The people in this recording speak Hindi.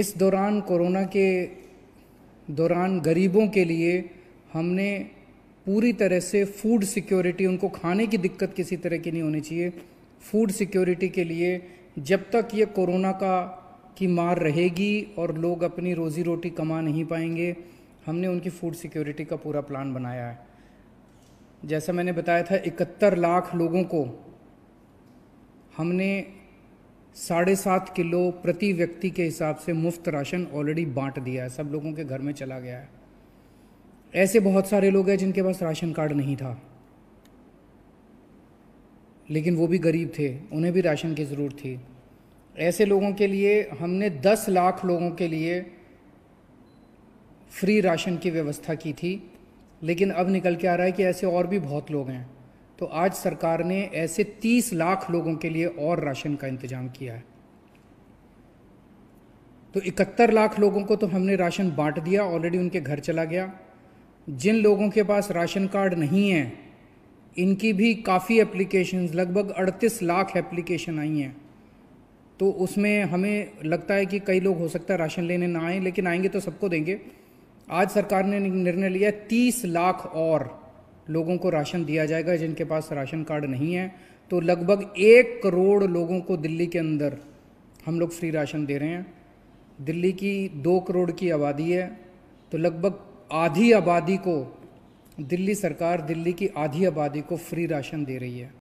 इस दौरान कोरोना के दौरान गरीबों के लिए हमने पूरी तरह से फूड सिक्योरिटी उनको खाने की दिक्कत किसी तरह की नहीं होनी चाहिए फूड सिक्योरिटी के लिए जब तक ये कोरोना का की मार रहेगी और लोग अपनी रोज़ी रोटी कमा नहीं पाएंगे हमने उनकी फूड सिक्योरिटी का पूरा प्लान बनाया है जैसा मैंने बताया था इकहत्तर लाख लोगों को हमने साढ़े सात किलो प्रति व्यक्ति के हिसाब से मुफ्त राशन ऑलरेडी बांट दिया है सब लोगों के घर में चला गया है ऐसे बहुत सारे लोग हैं जिनके पास राशन कार्ड नहीं था लेकिन वो भी गरीब थे उन्हें भी राशन की ज़रूरत थी ऐसे लोगों के लिए हमने दस लाख लोगों के लिए फ्री राशन की व्यवस्था की थी लेकिन अब निकल के आ रहा है कि ऐसे और भी बहुत लोग हैं तो आज सरकार ने ऐसे तीस लाख लोगों के लिए और राशन का इंतजाम किया है तो इकहत्तर लाख लोगों को तो हमने राशन बांट दिया ऑलरेडी उनके घर चला गया जिन लोगों के पास राशन कार्ड नहीं है इनकी भी काफ़ी एप्लीकेशन लगभग 38 लाख एप्लीकेशन आई हैं तो उसमें हमें लगता है कि कई लोग हो सकता है राशन लेने ना आए लेकिन आएंगे तो सबको देंगे आज सरकार ने निर्णय लिया तीस लाख और लोगों को राशन दिया जाएगा जिनके पास राशन कार्ड नहीं है तो लगभग एक करोड़ लोगों को दिल्ली के अंदर हम लोग फ्री राशन दे रहे हैं दिल्ली की दो करोड़ की आबादी है तो लगभग आधी आबादी को दिल्ली सरकार दिल्ली की आधी आबादी को फ्री राशन दे रही है